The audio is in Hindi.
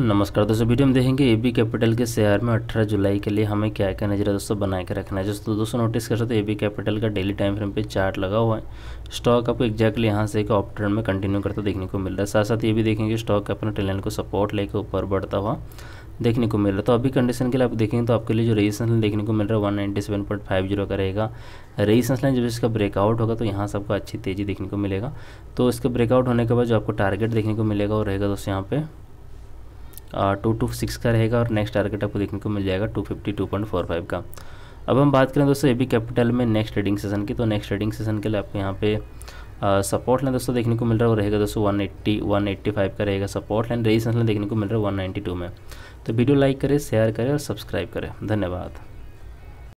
नमस्कार दोस्तों वीडियो में देखेंगे ए बी कैपिटल के शेयर में 18 जुलाई के लिए हमें क्या क्या नजर दोस्तों बनाए के रखना है दोस्तों दोस्तों नोटिस कर सकते हैं ए बी कैपिटल का डेली टाइम फ्रेम पे चार्ट लगा हुआ है स्टॉक आपको एक्जैक्टली यहाँ से एक ऑप में कंटिन्यू करता देखने को मिल रहा है साथ साथ ये भी देखेंगे स्टॉक अपने टेलन को सपोर्ट लेकर ऊपर बढ़ता हुआ देखने को मिल रहा है तो अभी कंडीशन के लिए आप देखेंगे तो आपके लिए जो रेजिस्टेंस लाइन देखने को मिल रहा है one ninety seven point five zero का रहेगा रेजिस्टेंस लाइन जब इसका ब्रेकआउट होगा तो यहाँ से आपको अच्छी तेज़ी देखने को मिलेगा तो इसके ब्रेकआउट होने के बाद जो आपको टारगेट देखने को मिलेगा वो रहेगा दोस्तों यहाँ पे टू टू सिक्स का रहेगा और नेक्स्ट टारगेट आपको देखने को मिल जाएगा two fifty two point four five का अब हम बात करें दोस्तों ए बी कैपिटल में नेक्स्ट ट्रेडिंग सेशन की तो नेक्स्ट ट्रेडिंग सेशन के लिए आपको यहाँ पे सपोर्ट लाइन दोस्तों देखने को मिल रहा है वो रहेगा दोस्तों one one eighty eighty five का रहेगा सपोर्ट लाइन रेजिस्टेंस लाइन देखने को मिल रहा है वन टू में तो वीडियो लाइक करें शेयर करें और सब्सक्राइब करें धन्यवाद